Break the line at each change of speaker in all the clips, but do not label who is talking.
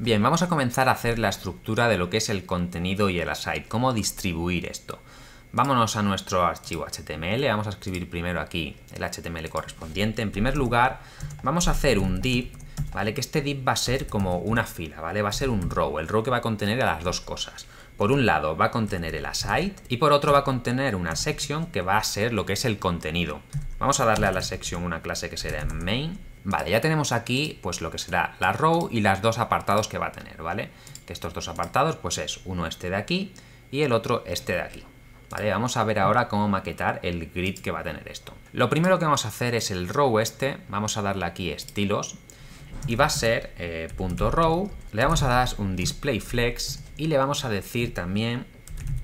Bien, vamos a comenzar a hacer la estructura de lo que es el contenido y el aside, cómo distribuir esto. Vámonos a nuestro archivo HTML, vamos a escribir primero aquí el HTML correspondiente. En primer lugar, vamos a hacer un div, ¿vale? Que este div va a ser como una fila, ¿vale? Va a ser un row, el row que va a contener a las dos cosas. Por un lado va a contener el aside y por otro va a contener una section que va a ser lo que es el contenido. Vamos a darle a la section una clase que será main Vale, ya tenemos aquí pues lo que será la row y las dos apartados que va a tener, ¿vale? Que estos dos apartados pues es uno este de aquí y el otro este de aquí. Vale, vamos a ver ahora cómo maquetar el grid que va a tener esto. Lo primero que vamos a hacer es el row este, vamos a darle aquí estilos y va a ser eh, .row, le vamos a dar un display flex y le vamos a decir también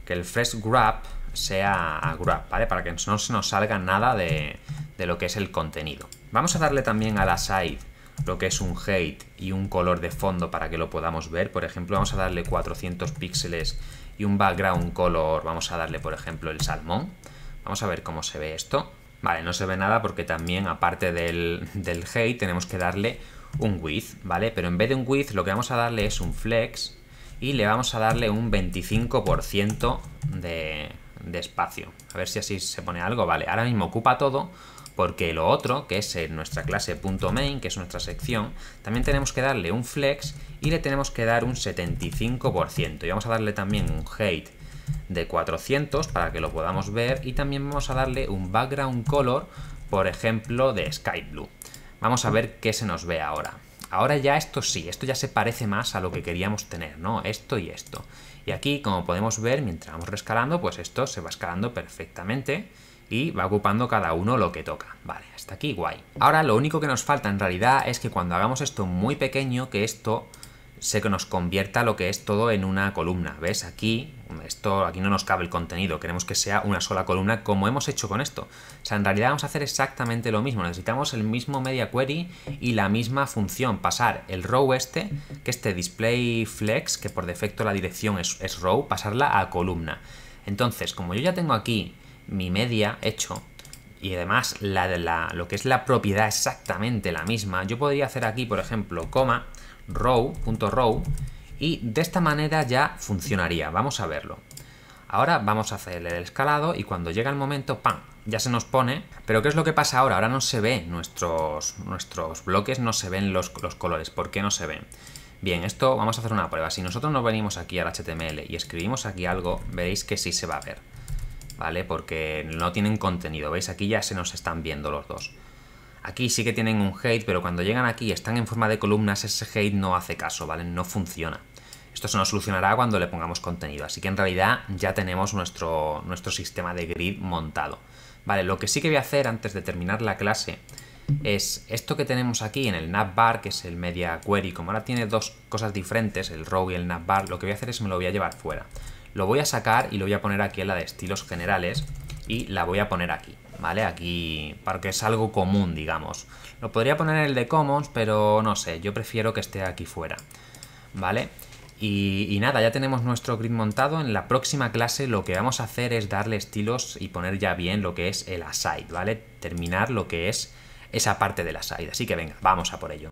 que el fresh grab sea grab, ¿vale? Para que no se nos salga nada de, de lo que es el contenido. Vamos a darle también a la side lo que es un height y un color de fondo para que lo podamos ver. Por ejemplo, vamos a darle 400 píxeles y un background color, vamos a darle por ejemplo el salmón. Vamos a ver cómo se ve esto. Vale, no se ve nada porque también aparte del, hate, height tenemos que darle un width, ¿vale? Pero en vez de un width lo que vamos a darle es un flex y le vamos a darle un 25% de espacio. A ver si así se pone algo, vale. Ahora mismo ocupa todo, porque lo otro, que es eh, nuestra clase .main, que es nuestra sección, también tenemos que darle un flex y le tenemos que dar un 75%. Y vamos a darle también un height de 400 para que lo podamos ver y también vamos a darle un background color, por ejemplo, de sky blue. Vamos a ver qué se nos ve ahora. Ahora ya esto sí, esto ya se parece más a lo que queríamos tener, ¿no? Esto y esto. Y aquí, como podemos ver, mientras vamos rescalando, pues esto se va escalando perfectamente y va ocupando cada uno lo que toca. Vale, hasta aquí guay. Ahora lo único que nos falta en realidad es que cuando hagamos esto muy pequeño, que esto que nos convierta lo que es todo en una columna. ¿Ves? Aquí, esto, aquí no nos cabe el contenido, queremos que sea una sola columna como hemos hecho con esto. O sea, en realidad vamos a hacer exactamente lo mismo, necesitamos el mismo media query y la misma función, pasar el row este, que este display flex, que por defecto la dirección es, es row, pasarla a columna. Entonces, como yo ya tengo aquí mi media hecho, y además la, de la, lo que es la propiedad exactamente la misma, yo podría hacer aquí, por ejemplo, coma, row, punto row, y de esta manera ya funcionaría. Vamos a verlo. Ahora vamos a hacer el escalado y cuando llega el momento, ¡pam! Ya se nos pone. Pero ¿qué es lo que pasa ahora? Ahora no se ven nuestros, nuestros bloques, no se ven los, los colores. ¿Por qué no se ven? Bien, esto vamos a hacer una prueba. Si nosotros nos venimos aquí al HTML y escribimos aquí algo, veréis que sí se va a ver. Porque no tienen contenido, ¿veis? Aquí ya se nos están viendo los dos. Aquí sí que tienen un hate, pero cuando llegan aquí y están en forma de columnas, ese hate no hace caso, ¿vale? No funciona. Esto se nos solucionará cuando le pongamos contenido, así que en realidad ya tenemos nuestro, nuestro sistema de grid montado. Vale, lo que sí que voy a hacer antes de terminar la clase es esto que tenemos aquí en el navbar, que es el media query, como ahora tiene dos cosas diferentes, el row y el navbar, lo que voy a hacer es me lo voy a llevar fuera. Lo voy a sacar y lo voy a poner aquí en la de estilos generales y la voy a poner aquí, ¿vale? Aquí, porque es algo común, digamos. Lo podría poner en el de commons, pero no sé, yo prefiero que esté aquí fuera, ¿vale? Y, y, nada, ya tenemos nuestro grid montado. En la próxima clase lo que vamos a hacer es darle estilos y poner ya bien lo que es el aside, ¿vale? Terminar lo que es esa parte del aside. Así que venga, vamos a por ello.